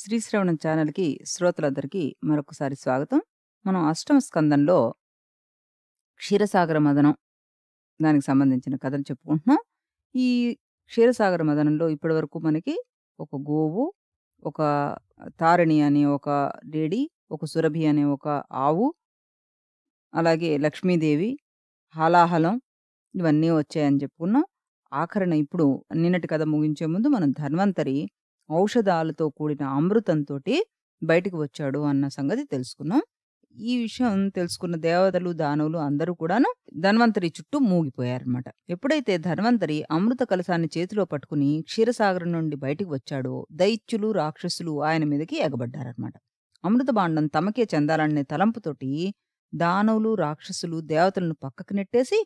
శ్రీశ్రవణం ఛానల్కి శ్రోతలందరికీ మరొకసారి స్వాగతం మనం అష్టమ స్కందంలో క్షీరసాగర మదనం దానికి సంబంధించిన కథను చెప్పుకుంటున్నాం ఈ క్షీరసాగర మదనంలో ఇప్పటి వరకు మనకి ఒక గోవు ఒక తారిణి అనే ఒక డేడీ ఒక సురభి అనే ఒక ఆవు అలాగే లక్ష్మీదేవి హలాహలం ఇవన్నీ వచ్చాయని చెప్పుకున్నాం ఆఖరణ ఇప్పుడు నిన్నటి కథ ముగించే ముందు మనం ధన్వంతరి ఔషధాలతో కూడిన అమృతంతో బయటికి వచ్చాడు అన్న సంగతి తెలుసుకున్నాం ఈ విషయం తెలుసుకున్న దేవతలు దానవులు అందరూ కూడాను ధన్వంతరి చుట్టూ మూగిపోయారనమాట ఎప్పుడైతే ధన్వంతరి అమృత కలసాన్ని చేతిలో పట్టుకుని క్షీరసాగరం నుండి బయటికి వచ్చాడో దైత్యులు రాక్షసులు ఆయన మీదకి ఎగబడ్డారనమాట అమృత బాండం తమకే చెందాలనే తలంపుతోటి దానవులు రాక్షసులు దేవతలను పక్కకు నెట్టేసి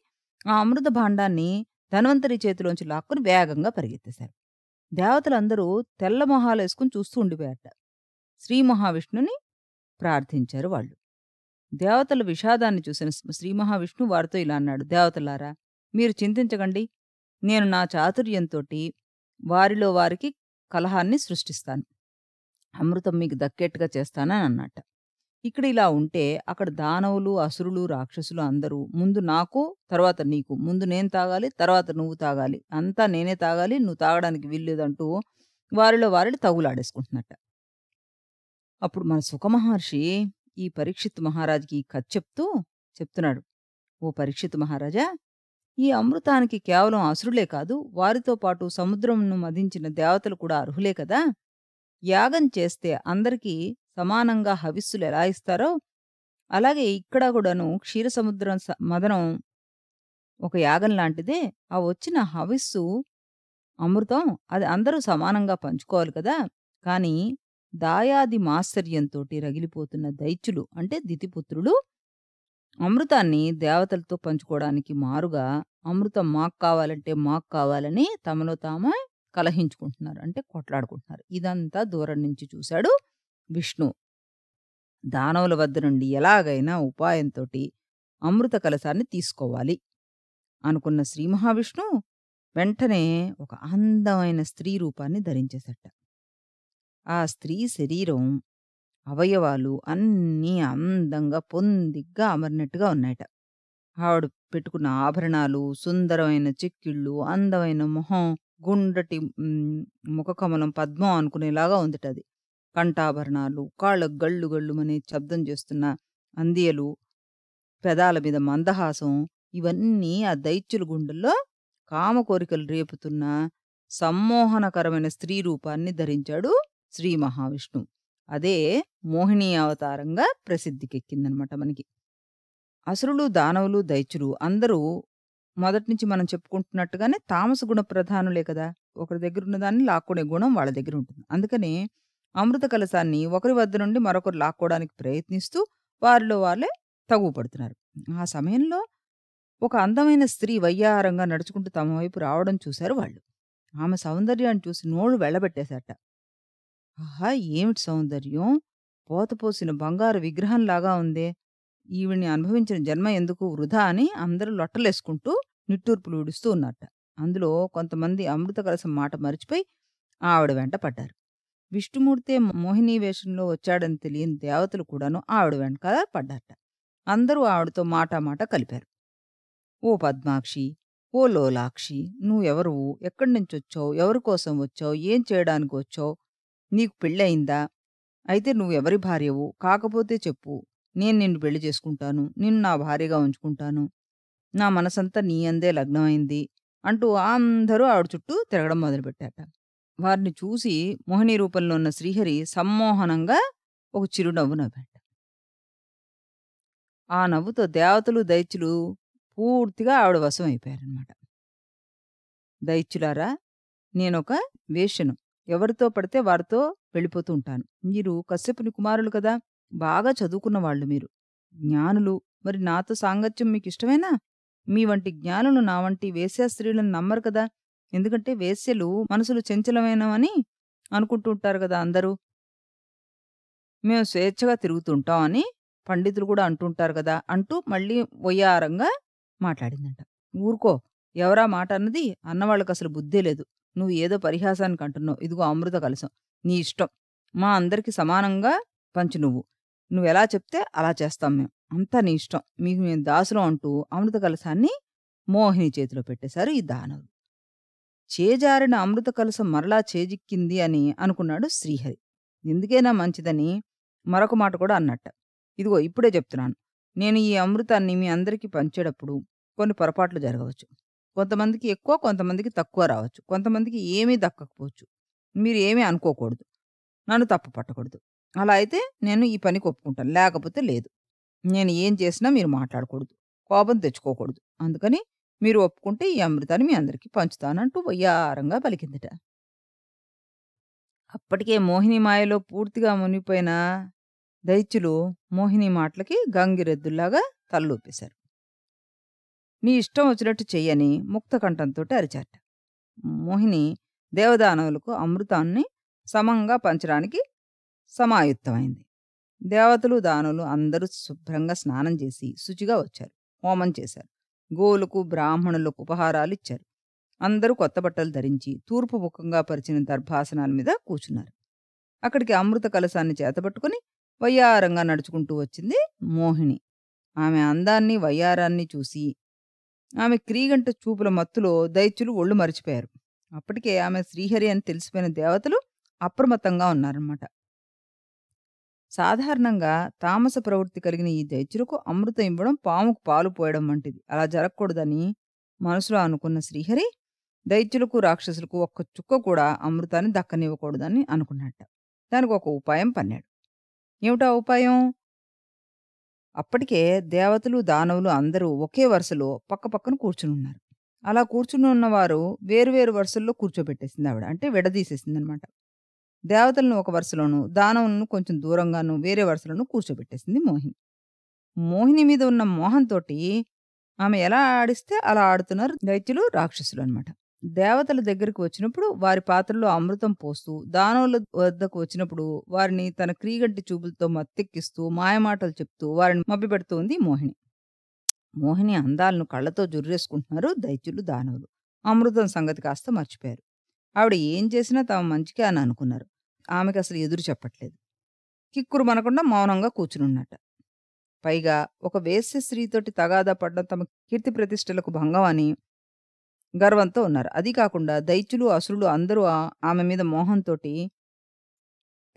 ఆ అమృత భాండాన్ని ధన్వంతరి చేతిలోంచి లాక్కుని వేగంగా పరిగెత్తేశారు దేవతలందరూ తెల్ల మొహాలు వేసుకుని చూస్తూ ఉండిపోయారట శ్రీ మహావిష్ణుని ప్రార్థించారు వాళ్ళు దేవతల విషాదాన్ని చూసిన శ్రీ మహావిష్ణు వారితో ఇలా అన్నాడు దేవతలారా మీరు చింతించకండి నేను నా చాతుర్యంతో వారిలో వారికి కలహాన్ని సృష్టిస్తాను అమృతం మీకు దక్కేట్టుగా చేస్తానని అన్నట్ట ఇక్కడ ఇలా ఉంటే అక్కడ దానవులు అసురులు రాక్షసులు అందరూ ముందు నాకు తర్వాత నీకు ముందు నేను తాగాలి తర్వాత నువ్వు తాగాలి అంతా నేనే తాగాలి నువ్వు తాగడానికి వీల్లేదంటూ వారిలో వారిని తగులాడేసుకుంటున్నట్ట అప్పుడు మన సుఖమహర్షి ఈ పరీక్షిత్ మహారాజుకి కథ చెప్తూ చెప్తున్నాడు ఓ పరీక్షిత్ మహారాజా ఈ అమృతానికి కేవలం అసురులే కాదు వారితో పాటు సముద్రంను మదించిన దేవతలు కూడా అర్హులే కదా యాగం చేస్తే అందరికీ సమానంగా హవిస్సులు ఎలా ఇస్తారో అలాగే ఇక్కడ కూడాను క్షీరసముద్రం మదనం ఒక యాగం లాంటిదే ఆ వచ్చిన హవిస్సు అమృతం అది అందరూ సమానంగా పంచుకోవాలి కదా కానీ దాయాది మాశ్చర్యంతో రగిలిపోతున్న దైత్యులు అంటే దితిపుత్రులు అమృతాన్ని దేవతలతో పంచుకోవడానికి మారుగా అమృతం మాకు కావాలంటే మాకు కావాలని తమలో తామే కలహించుకుంటున్నారు అంటే కొట్లాడుకుంటున్నారు ఇదంతా దూరం నుంచి చూశాడు విష్ణు దానవుల వద్ద నుండి ఎలాగైనా ఉపాయంతో అమృత కలశాన్ని తీసుకోవాలి అనుకున్న శ్రీ మహావిష్ణు వెంటనే ఒక అందమైన స్త్రీ రూపాన్ని ధరించేసట ఆ స్త్రీ శరీరం అవయవాలు అన్నీ అందంగా పొందిగ్గా అమరినట్టుగా ఉన్నాయట ఆవిడ పెట్టుకున్న ఆభరణాలు సుందరమైన చిక్కిళ్ళు అందమైన మొహం గుండటి ముఖకమలం పద్మం అనుకునేలాగా ఉందిటది కంఠాభరణాలు కాళ్ళ గళ్ళు గళ్ళుమని శబ్దం చేస్తున్న అందియలు పెదాల మీద మందహాసం ఇవన్నీ ఆ దైత్యుల గుండెల్లో కామ కోరికలు రేపుతున్న సమ్మోహనకరమైన స్త్రీ రూపాన్ని ధరించాడు శ్రీ మహావిష్ణువు అదే మోహిని అవతారంగా ప్రసిద్ధికెక్కిందనమాట మనకి అసురులు దానవులు దైత్యులు అందరూ మొదటి నుంచి మనం చెప్పుకుంటున్నట్టుగానే తామస గుణ ప్రధానులే కదా ఒకరి దగ్గర ఉన్నదాన్ని లాక్కునే గుణం వాళ్ళ దగ్గర ఉంటుంది అందుకని అమృత కలసాన్ని ఒకరి వద్ద నుండి మరొకరు లాక్కోవడానికి ప్రయత్నిస్తూ వారిలో వాళ్ళే తగుపడుతున్నారు ఆ సమయంలో ఒక అందమైన స్త్రీ వయ్యారంగా నడుచుకుంటూ తమ వైపు రావడం చూశారు వాళ్ళు ఆమె సౌందర్యాన్ని చూసి నోళ్ళు వెళ్ళబెట్టేశాట ఆహా ఏమిటి సౌందర్యం పోతపోసిన బంగారు విగ్రహంలాగా ఉందే ఈవిడిని అనుభవించిన జన్మ ఎందుకు వృధా అని అందరూ లొట్టలేసుకుంటూ నిట్టూర్పులు విడుస్తూ ఉన్నట్ట అందులో కొంతమంది అమృత కలసం మాట మరిచిపోయి ఆవిడ వెంట పడ్డారు విష్ణుమూర్తే మోహిని వేషంలో వచ్చాడని తెలియని దేవతలు కూడాను ఆవిడ వెనకాల పడ్డట అందరూ ఆవిడతో మాటామాట కలిపారు ఓ పద్మాక్షి ఓ లోలాక్షి నువ్వెవరువు ఎక్కడి నుంచి వచ్చావు ఎవరి కోసం వచ్చావు ఏం చేయడానికి వచ్చావు నీకు పెళ్ళయిందా అయితే నువ్వెవరి భార్యవు కాకపోతే చెప్పు నేను నిన్ను పెళ్లి చేసుకుంటాను నిన్ను నా భార్యగా ఉంచుకుంటాను నా మనసంతా నీ అందే లగ్నమైంది అంటూ అందరూ ఆవిడ చుట్టూ తిరగడం మొదలుపెట్టాట వారిని చూసి మోహిని రూపంలో ఉన్న శ్రీహరి సమ్మోహనంగా ఒక చిరునవ్వు నవ్వాడు ఆ నవ్వుతో దేవతలు దైత్యులు పూర్తిగా ఆవిడ వశం అయిపోయారనమాట దైత్యులారా నేనొక వేషను ఎవరితో పడితే వారితో వెళ్ళిపోతూ ఉంటాను మీరు కశ్యపుని కుమారులు కదా బాగా చదువుకున్న వాళ్ళు మీరు జ్ఞానులు మరి నాతో సాంగత్యం మీకు ఇష్టమేనా మీ వంటి జ్ఞానులు నా వంటి వేశ్యా స్త్రీలను నమ్మరు కదా ఎందుకంటే వేశ్యలు మనసులు చంచలమైనవని అనుకుంటూ ఉంటారు కదా అందరూ మేము స్వేచ్ఛగా తిరుగుతుంటాం అని పండితులు కూడా అంటుంటారు కదా అంటూ మళ్ళీ వయ్యారంగా మాట్లాడిందంట ఊరుకో ఎవరా మాట అన్నది అన్నవాళ్ళకి అసలు బుద్ధే లేదు నువ్వు ఏదో పరిహాసానికి అంటున్నావు ఇదిగో అమృత కలసం నీ ఇష్టం మా అందరికీ సమానంగా పంచు నువ్వు నువ్వు ఎలా చెప్తే అలా చేస్తాం మేము అంతా నీ ఇష్టం మీకు మేము దాసులం అంటూ అమృత కలసాన్ని మోహిని చేతిలో పెట్టేశారు ఈ దానవులు చేజారిన అమృత కలుసం మరలా చేజిక్కింది అని అనుకున్నాడు శ్రీహరి ఎందుకైనా మంచిదని మరొక మాట కూడా అన్నట్ట ఇదిగో ఇప్పుడే చెప్తున్నాను నేను ఈ అమృతాన్ని మీ అందరికీ పంచేటప్పుడు కొన్ని పొరపాట్లు జరగవచ్చు కొంతమందికి ఎక్కువ కొంతమందికి తక్కువ రావచ్చు కొంతమందికి ఏమీ దక్కకపోవచ్చు మీరు ఏమీ అనుకోకూడదు నన్ను తప్పు పట్టకూడదు అలా అయితే నేను ఈ పని ఒప్పుకుంటాను లేకపోతే లేదు నేను ఏం చేసినా మీరు మాట్లాడకూడదు కోపం తెచ్చుకోకూడదు అందుకని మీరు ఒప్పుకుంటే ఈ అమృతాన్ని మీ అందరికీ పంచుతానంటూ వయ్యారంగా పలికిందిట అప్పటికే మోహిని మాయలో పూర్తిగా మునిగిపోయిన దైత్యులు మోహిని మాటలకి గంగిరెద్దుల్లాగా తలూపేశారు నీ ఇష్టం వచ్చినట్టు చెయ్యని ముక్తకంఠంతో అరిచాట మోహిని దేవదానవులకు అమృతాన్ని సమంగా పంచడానికి సమాయుక్తమైంది దేవతలు దానులు అందరూ శుభ్రంగా స్నానం చేసి శుచిగా వచ్చారు హోమం చేశారు గోలుకు బ్రాహ్మణులకు ఉపహారాలు ఇచ్చారు అందరూ కొత్త బట్టలు ధరించి తూర్పు ముఖంగా పరిచిన దర్భాసనాల మీద కూర్చున్నారు అక్కడికి అమృత కలశాన్ని చేతబట్టుకుని వయ్యారంగా నడుచుకుంటూ వచ్చింది మోహిని ఆమె అందాన్ని వయ్యారాన్ని చూసి ఆమె క్రీగంట చూపుల మత్తులో దైత్యులు ఒళ్ళు మరిచిపోయారు అప్పటికే ఆమె శ్రీహరి అని తెలిసిపోయిన దేవతలు అప్రమత్తంగా ఉన్నారన్నమాట సాధారణంగా తామస ప్రవృత్తి కలిగిన ఈ దైత్యులకు అమృతం ఇవ్వడం పాముకు పాలు పోయడం వంటిది అలా జరగకూడదని మనసులో అనుకున్న శ్రీహరి దైత్యులకు రాక్షసులకు ఒక్క చుక్క కూడా అమృతాన్ని దక్కనివ్వకూడదని అనుకున్నట్ట దానికి ఒక ఉపాయం పన్నాడు ఏమిటా ఉపాయం అప్పటికే దేవతలు దానవులు అందరూ ఒకే వరుసలో పక్క పక్కన ఉన్నారు అలా కూర్చుని ఉన్నవారు వేరువేరు వరుసల్లో కూర్చోబెట్టేసింది ఆవిడ అంటే విడదీసేసింది అనమాట దేవతలను ఒక వరుసలోను దానవులను కొంచెం దూరంగాను వేరే వరుసలను కూర్చోబెట్టేసింది మోహిని మోహిని మీద ఉన్న మోహంతోటి ఆమె ఎలా ఆడిస్తే అలా ఆడుతున్నారు దైత్యులు రాక్షసులు అనమాట దేవతల దగ్గరికి వచ్చినప్పుడు వారి పాత్రలో అమృతం పోస్తూ దానవుల వద్దకు వచ్చినప్పుడు వారిని తన క్రీగంటి చూపులతో మత్తెక్కిస్తూ మాయమాటలు చెప్తూ వారిని మభ్యపెడుతోంది మోహిని మోహిని అందాలను కళ్ళతో జుర్రేసుకుంటున్నారు దైత్యులు దానవులు అమృతం సంగతి కాస్త మర్చిపోయారు ఆవిడ ఏం చేసినా తాము మంచికే అని అనుకున్నారు ఆమెకు అసలు ఎదురు చెప్పట్లేదు కిక్కురు మనకుండా మౌనంగా కూర్చునున్నట్ట పైగా ఒక వేశ్య స్త్రీతోటి తగాదా పడడం తమ కీర్తి ప్రతిష్టలకు భంగం అని గర్వంతో ఉన్నారు అది కాకుండా దైత్యులు అసురులు అందరూ ఆమె మీద మోహంతో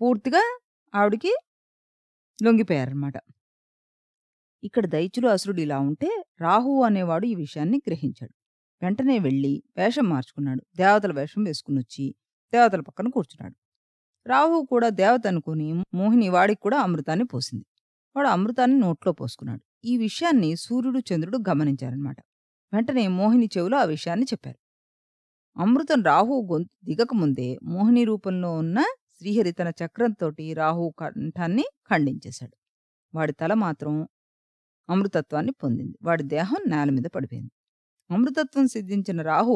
పూర్తిగా ఆవిడికి లొంగిపోయారనమాట ఇక్కడ దైత్యులు అసురుడు ఇలా ఉంటే రాహు అనేవాడు ఈ విషయాన్ని గ్రహించాడు వెంటనే వెళ్ళి వేషం మార్చుకున్నాడు దేవతల వేషం వేసుకుని వచ్చి దేవతల పక్కన కూర్చున్నాడు రాహు కూడా దేవత అనుకుని మోహిని వాడికి కూడా అమృతాన్ని పోసింది వాడు అమృతాన్ని నోట్లో పోసుకున్నాడు ఈ విషయాన్ని సూర్యుడు చంద్రుడు గమనించారనమాట వెంటనే మోహిని చెవిలో ఆ విషయాన్ని చెప్పారు అమృతం రాహు గొంతు దిగకముందే మోహిని రూపంలో ఉన్న శ్రీహరి తన చక్రంతోటి రాహు కంఠాన్ని ఖండించేశాడు వాడి తల మాత్రం అమృతత్వాన్ని పొందింది వాడి దేహం నేల మీద పడిపోయింది అమృతత్వం సిద్ధించిన రాహు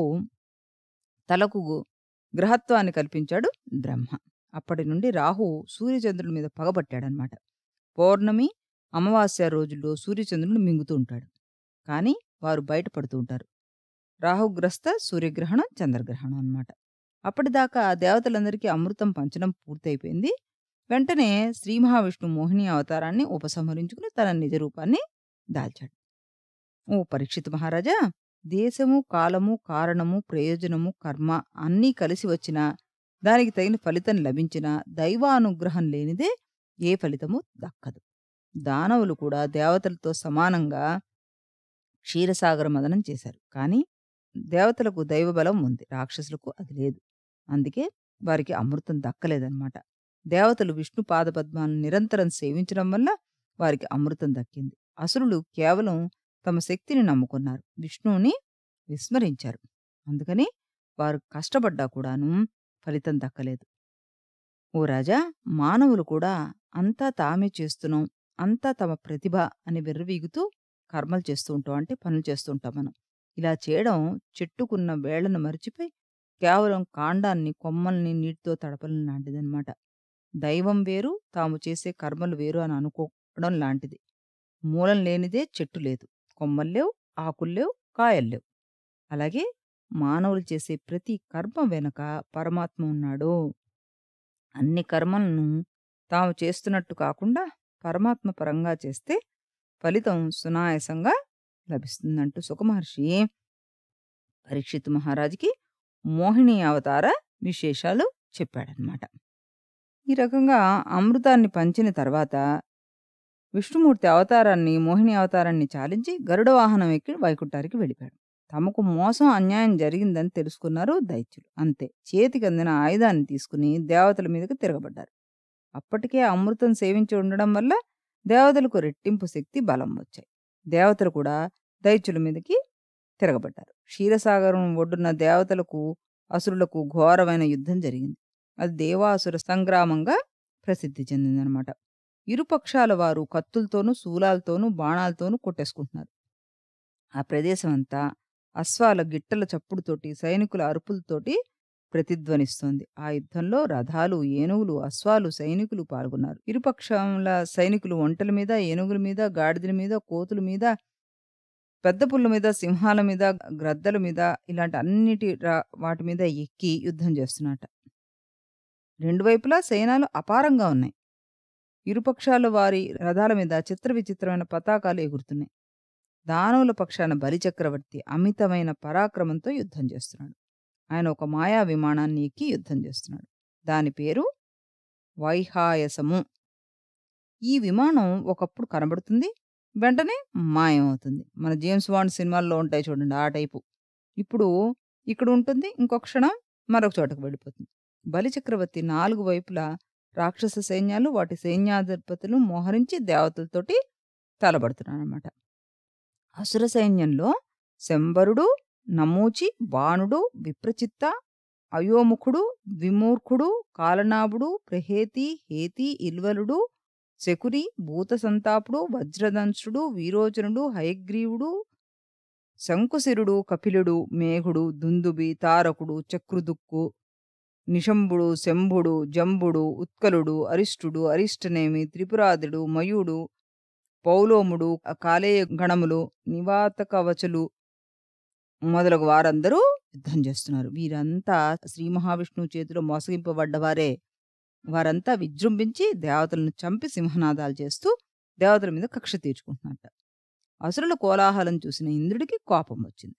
తలకు గ్రహత్వాన్ని కల్పించాడు బ్రహ్మ అప్పటి నుండి రాహు సూర్యచంద్రుడి మీద పగబట్టాడనమాట పౌర్ణమి అమావాస్య రోజుల్లో సూర్యచంద్రుడు మింగుతూ ఉంటాడు కానీ వారు బయటపడుతూ ఉంటారు రాహుగ్రస్త సూర్యగ్రహణం చంద్రగ్రహణం అనమాట అప్పటిదాకా దేవతలందరికీ అమృతం పంచడం పూర్తయిపోయింది వెంటనే శ్రీ మహావిష్ణు మోహిని అవతారాన్ని ఉపసంహరించుకుని తన నిజ రూపాన్ని దాల్చాడు ఓ పరీక్షిత్ మహారాజా దేశము కాలము కారణము ప్రయోజనము కర్మ అన్నీ కలిసి వచ్చినా దానికి తగిన ఫలితం లభించినా దైవానుగ్రహం లేనిదే ఏ ఫలితము దక్కదు దానవులు కూడా దేవతలతో సమానంగా క్షీరసాగర మదనం చేశారు కానీ దేవతలకు దైవబలం ఉంది రాక్షసులకు అది లేదు అందుకే వారికి అమృతం దక్కలేదన్నమాట దేవతలు విష్ణు పాదపద్మాలను నిరంతరం సేవించడం వల్ల వారికి అమృతం దక్కింది అసురులు కేవలం తమ శక్తిని నమ్ముకున్నారు విష్ణువుని విస్మరించారు అందుకని వారు కష్టపడ్డా కూడాను ఫలితం దక్కలేదు ఓ రాజా మానవులు కూడా అంతా తామే చేస్తున్నాం అంతా తమ ప్రతిభ అని విర్రవీగుతూ కర్మలు చేస్తూ ఉంటాం అంటే పనులు చేస్తుంటాం మనం ఇలా చేయడం చెట్టుకున్న వేళ్లను మరిచిపోయి కేవలం కాండాన్ని కొమ్మల్ని నీటితో తడపలం లాంటిదనమాట దైవం వేరు తాము చేసే కర్మలు వేరు అని అనుకోవడం లాంటిది మూలం లేనిదే చెట్టు లేదు కొమ్మలు లేవు ఆకులు లేవు కాయలు లేవు అలాగే మానవులు చేసే ప్రతి కర్మ వెనుక పరమాత్మ ఉన్నాడు అన్ని కర్మలను తాము చేస్తున్నట్టు కాకుండా పరమాత్మ పరంగా చేస్తే ఫలితం సునాయసంగా లభిస్తుందంటూ సుఖమహర్షి పరీక్షిత్ మహారాజుకి మోహిని అవతార విశేషాలు చెప్పాడనమాట ఈ రకంగా అమృతాన్ని పంచిన తర్వాత విష్ణుమూర్తి అవతారాన్ని మోహిని అవతారాన్ని చాలించి గరుడ వాహనం ఎక్కి వైకుంఠానికి వెళ్ళిపోయాడు తమకు మోసం అన్యాయం జరిగిందని తెలుసుకున్నారు దైత్యులు అంతే చేతికి అందిన ఆయుధాన్ని తీసుకుని దేవతల మీదకి తిరగబడ్డారు అప్పటికే అమృతం సేవించి ఉండడం వల్ల దేవతలకు రెట్టింపు శక్తి బలం వచ్చాయి దేవతలు కూడా దైత్యుల మీదకి తిరగబడ్డారు క్షీరసాగరం ఒడ్డున దేవతలకు అసురులకు ఘోరమైన యుద్ధం జరిగింది అది దేవాసుర సంగ్రామంగా ప్రసిద్ధి చెందిందనమాట ఇరుపక్షాల వారు కత్తులతోనూ శూలాలతోనూ బాణాలతోనూ కొట్టేసుకుంటున్నారు ఆ ప్రదేశం అంతా అశ్వాల గిట్టల చప్పుడుతోటి సైనికుల అరుపులతోటి ప్రతిధ్వనిస్తోంది ఆ యుద్ధంలో రథాలు ఏనుగులు అశ్వాలు సైనికులు పాల్గొన్నారు ఇరుపక్షంల సైనికులు ఒంటల మీద ఏనుగుల మీద గాడిదల మీద కోతుల మీద పెద్ద పుల్ల మీద సింహాల మీద గ్రద్దల మీద ఇలాంటి అన్నిటి వాటి మీద ఎక్కి యుద్ధం చేస్తున్నట రెండు వైపులా సైనాలు అపారంగా ఉన్నాయి ఇరుపక్షాల వారి రథాల మీద చిత్ర విచిత్రమైన పతాకాలు ఎగురుతున్నాయి దానవుల పక్షాన బలిచక్రవర్తి అమితమైన పరాక్రమంతో యుద్ధం చేస్తున్నాడు ఆయన ఒక మాయా విమానాన్ని ఎక్కి యుద్ధం చేస్తున్నాడు దాని పేరు వైహాయసము ఈ విమానం ఒకప్పుడు కనబడుతుంది వెంటనే మాయమవుతుంది మన జేమ్స్ బాండ్ సినిమాల్లో ఉంటాయి చూడండి ఆ టైపు ఇప్పుడు ఇక్కడ ఉంటుంది ఇంకొక క్షణం మరొక చోటకు వెళ్ళిపోతుంది బలిచక్రవర్తి నాలుగు వైపులా రాక్షస సైన్యాలు వాటి సైన్యాధిపతులు మోహరించి దేవతలతోటి తలబడుతున్నారన్నమాట అసుర సైన్యంలో శంబరుడు నమూచి బాణుడు విప్రచిత్త అయోముఖుడు విమూర్ఖుడు కాలనాభుడు ప్రహేతి హేతి ఇల్వలుడు భూత భూతసంతాపుడు వజ్రదంశుడు వీరోచనుడు హయగ్రీవుడు శంకుశిరుడు కపిలుడు మేఘుడు దుందుబి తారకుడు చక్రుదుక్కు నిశంబుడు శంభుడు జంబుడు ఉత్కలుడు అరిష్టుడు అరిష్టనేమి త్రిపురాదుడు మయుడు పౌలోముడు కాలేయ గణములు నివాతకవచలు మొదలగు వారందరూ యుద్ధం చేస్తున్నారు వీరంతా శ్రీ మహావిష్ణువు చేతిలో మోసగింపబడ్డవారే వారంతా విజృంభించి దేవతలను చంపి సింహనాదాలు చేస్తూ దేవతల మీద కక్ష తీర్చుకుంటున్నట్ట అసురుల కోలాహలం చూసిన ఇంద్రుడికి కోపం వచ్చింది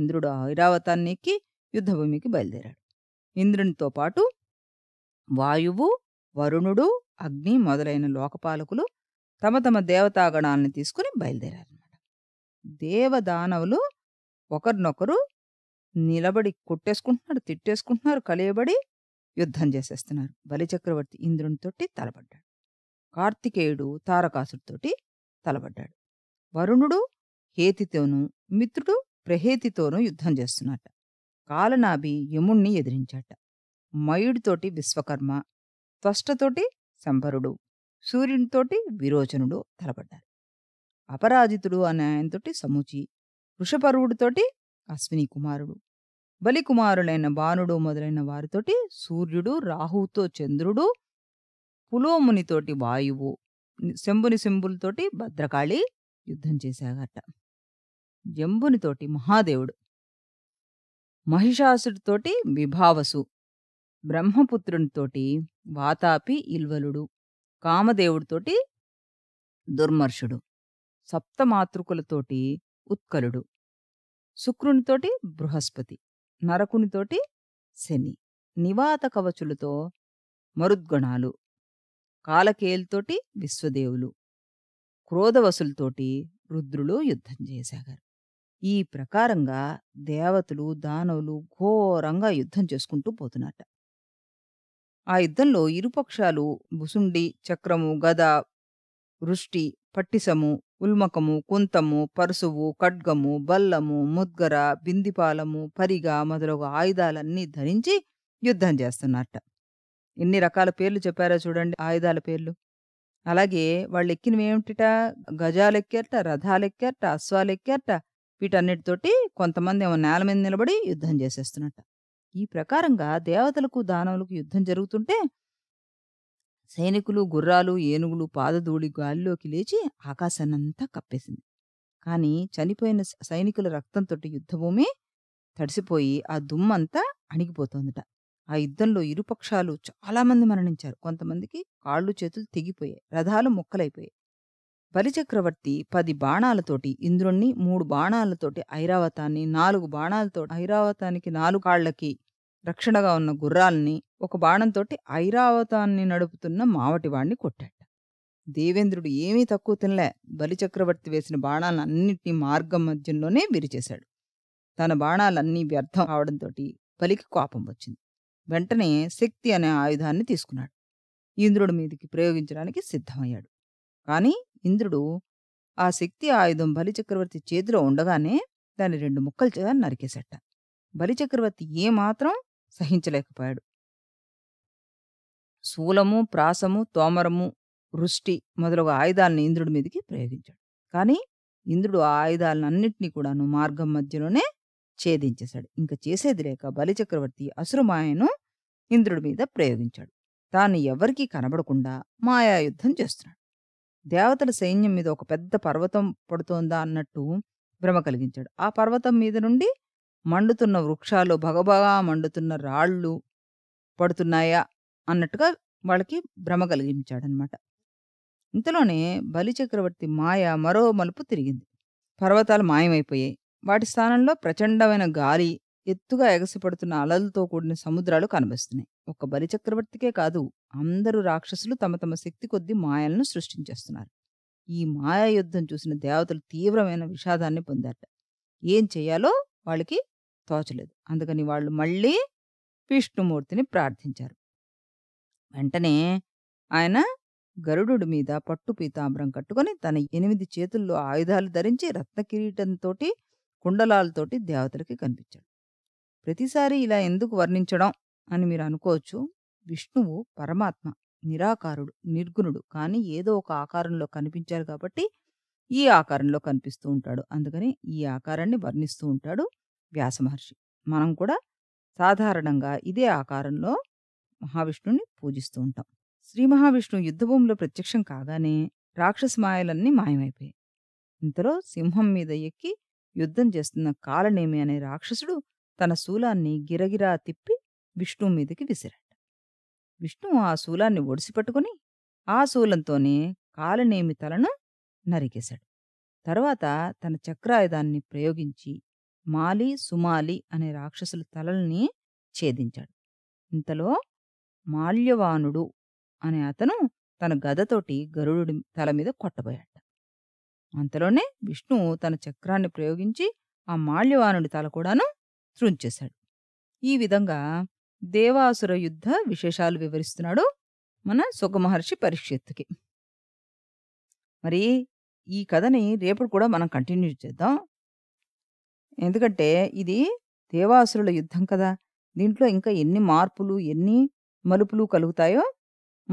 ఇంద్రుడు ఐరావతాన్ని ఎక్కి యుద్ధభూమికి బయలుదేరాడు ఇంద్రునితో పాటు వాయువు వరుణుడు అగ్ని మొదలైన లోకపాలకులు తమ తమ దేవతాగణాలను తీసుకుని బయలుదేరారన్నమాట దేవదానవులు ఒకరినొకరు నిలబడి కొట్టేసుకుంటున్నారు తిట్టేసుకుంటున్నారు కలియబడి యుద్ధం చేసేస్తున్నారు బలిచక్రవర్తి ఇంద్రునితోటి తలబడ్డాడు కార్తికేయుడు తారకాసుడితోటి తలబడ్డాడు వరుణుడు హేతితోనూ మిత్రుడు ప్రహేతితోనూ యుద్ధం చేస్తున్నట్ట కాలనాభి యముణ్ణి ఎదిరించాట మయుడితోటి విశ్వకర్మ త్వష్టతోటి శంభరుడు సూర్యునితోటి విరోచనుడు తలపడ్డారు అపరాజితుడు అనే ఆయనతోటి సముచి వృషపరువుడితోటి అశ్విని కుమారుడు బలికుమారులైన బాణుడు మొదలైన వారితోటి సూర్యుడు రాహుతో చంద్రుడు పులోమునితోటి వాయువు శంభుని శంభులతోటి భద్రకాళి యుద్ధం చేశాగట జంబునితోటి మహాదేవుడు మహిషాసుడితోటి విభావసు బ్రహ్మపుత్రునితోటి వాతాపి ఇల్వలుడు కామదేవుడితోటి దుర్మర్షుడు సప్తమాతృకులతోటి ఉత్కలుడు శుక్రునితోటి బృహస్పతి నరకునితోటి శని నివాత కవచులతో మరుద్గణాలు కాలకేలుతోటి విశ్వదేవులు క్రోధవసులతోటి రుద్రులు యుద్ధం చేశాగారు ఈ ప్రకారంగా దేవతలు దానవులు ఘోరంగా యుద్ధం చేసుకుంటూ పోతున్నట ఆ యుద్ధంలో ఇరుపక్షాలు బుసుండి చక్రము గద వృష్టి పట్టిసము ఉల్మకము కుంతము పరుసువు ఖడ్గము బల్లము ముద్గర బిందిపాలము పరిగ మొదలగు ఆయుధాలన్నీ ధరించి యుద్ధం చేస్తున్నట్ట ఎన్ని రకాల పేర్లు చెప్పారో చూడండి ఆయుధాల పేర్లు అలాగే వాళ్ళు ఎక్కినవి ఏమిటిట గజాలెక్కేట రథాలెక్కేట అశ్వాలెక్కేట వీటన్నిటితోటి కొంతమంది ఏమో నేల మీద నిలబడి యుద్ధం చేసేస్తున్నట్ట ఈ ప్రకారంగా దేవతలకు దానవులకు యుద్ధం జరుగుతుంటే సైనికులు గుర్రాలు ఏనుగులు పాదధూళి గాలిలోకి లేచి ఆకాశాన్నంతా కప్పేసింది కానీ చనిపోయిన సైనికుల రక్తంతో యుద్ధభూమి తడిసిపోయి ఆ దుమ్మంతా అణిగిపోతోందట ఆ యుద్ధంలో ఇరుపక్షాలు చాలామంది మరణించారు కొంతమందికి కాళ్ళు చేతులు తెగిపోయాయి రథాలు మొక్కలైపోయాయి బలిచక్రవర్తి పది బాణాలతోటి ఇంద్రుణ్ణి మూడు బాణాలతోటి ఐరావతాన్ని నాలుగు బాణాలతో ఐరావతానికి నాలుగు కాళ్లకి రక్షణగా ఉన్న గుర్రాల్ని ఒక బాణంతోటి ఐరావతాన్ని నడుపుతున్న మావటివాణ్ణి కొట్టాడు దేవేంద్రుడు ఏమీ తక్కువ తినలే బలిచక్రవర్తి వేసిన బాణాలన్నింటినీ మార్గం మధ్యంలోనే విరిచేశాడు తన బాణాలన్నీ వ్యర్థం కావడంతో బలికి కోపం వచ్చింది వెంటనే శక్తి అనే ఆయుధాన్ని తీసుకున్నాడు ఇంద్రుడి మీదికి ప్రయోగించడానికి సిద్ధమయ్యాడు కానీ ఇంద్రుడు ఆ శక్తి ఆయుధం బలిచక్రవర్తి చేతిలో ఉండగానే దాన్ని రెండు ముక్కలుగా నరికేశాట బలిచక్రవర్తి ఏమాత్రం సహించలేకపోయాడు శూలము ప్రాసము తోమరము వృష్టి మొదలగు ఆయుధాలను ఇంద్రుడి మీదకి ప్రయోగించాడు కానీ ఇంద్రుడు ఆ అన్నింటినీ కూడాను మార్గం మధ్యలోనే ఛేదించేశాడు ఇంకా చేసేది లేక బలిచక్రవర్తి అసురుమాయను ఇంద్రుడి మీద ప్రయోగించాడు తాను ఎవరికీ కనబడకుండా మాయాయుద్ధం చేస్తున్నాడు దేవతల సైన్యం మీద ఒక పెద్ద పర్వతం పడుతోందా అన్నట్టు భ్రమ కలిగించాడు ఆ పర్వతం మీద నుండి మండుతున్న వృక్షాలు భగభగా మండుతున్న రాళ్ళు పడుతున్నాయా అన్నట్టుగా వాళ్ళకి భ్రమ కలిగించాడనమాట ఇంతలోనే బలిచక్రవర్తి మాయ మరో మలుపు తిరిగింది పర్వతాలు మాయమైపోయాయి వాటి స్థానంలో ప్రచండమైన గాలి ఎత్తుగా ఎగసిపడుతున్న అలలతో కూడిన సముద్రాలు కనిపిస్తున్నాయి ఒక్క బలిచక్రవర్తికే కాదు అందరూ రాక్షసులు తమ తమ శక్తి కొద్దీ మాయలను సృష్టించేస్తున్నారు ఈ మాయా యుద్ధం చూసిన దేవతలు తీవ్రమైన విషాదాన్ని పొందారట ఏం చేయాలో వాళ్ళకి తోచలేదు అందుకని వాళ్ళు మళ్ళీ విష్ణుమూర్తిని ప్రార్థించారు వెంటనే ఆయన గరుడు మీద పట్టు పీతాంబరం కట్టుకొని తన ఎనిమిది చేతుల్లో ఆయుధాలు ధరించి రత్న కిరీటంతోటి కుండలాలతోటి దేవతలకి కనిపించాడు ప్రతిసారి ఇలా ఎందుకు వర్ణించడం అని మీరు అనుకోవచ్చు విష్ణువు పరమాత్మ నిరాకారుడు నిర్గుణుడు కానీ ఏదో ఒక ఆకారంలో కనిపించారు కాబట్టి ఈ ఆకారంలో కనిపిస్తూ ఉంటాడు అందుకని ఈ ఆకారాన్ని వర్ణిస్తూ ఉంటాడు వ్యాసమహర్షి మనం కూడా సాధారణంగా ఇదే ఆకారంలో మహావిష్ణువుని పూజిస్తూ ఉంటాం శ్రీ మహావిష్ణువు యుద్ధభూమిలో ప్రత్యక్షం కాగానే రాక్షస మాయలన్నీ మాయమైపోయాయి ఇంతలో సింహం మీద ఎక్కి యుద్ధం చేస్తున్న కాలనేమి అనే రాక్షసుడు తన శూలాన్ని గిరగిరా తిప్పి విష్ణు మీదకి విసిరాడు విష్ణు ఆ శూలాన్ని ఒడిసిపట్టుకుని ఆ శూలంతోనే కాలనేమి తలను నరికేశాడు తర్వాత తన చక్రాయుధాన్ని ప్రయోగించి మాలి సుమాలి అనే రాక్షసుల తలల్ని ఛేదించాడు ఇంతలో మాల్యవానుడు అనే అతను తన గదతోటి గరుడు తల మీద కొట్టబోయాడు అంతలోనే విష్ణు తన చక్రాన్ని ప్రయోగించి ఆ మాల్యవానుడి తల కూడాను చేశాడు ఈ విధంగా దేవాసుర యుద్ధ విశేషాలు వివరిస్తున్నాడు మన సుఖమహర్షి పరీక్షత్తుకి మరి ఈ కథని రేపటి కూడా మనం కంటిన్యూ చేద్దాం ఎందుకంటే ఇది దేవాసురుల యుద్ధం కదా దీంట్లో ఇంకా ఎన్ని మార్పులు ఎన్ని మలుపులు కలుగుతాయో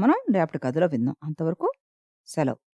మనం రేపటి కథలో విందాం అంతవరకు సెలవు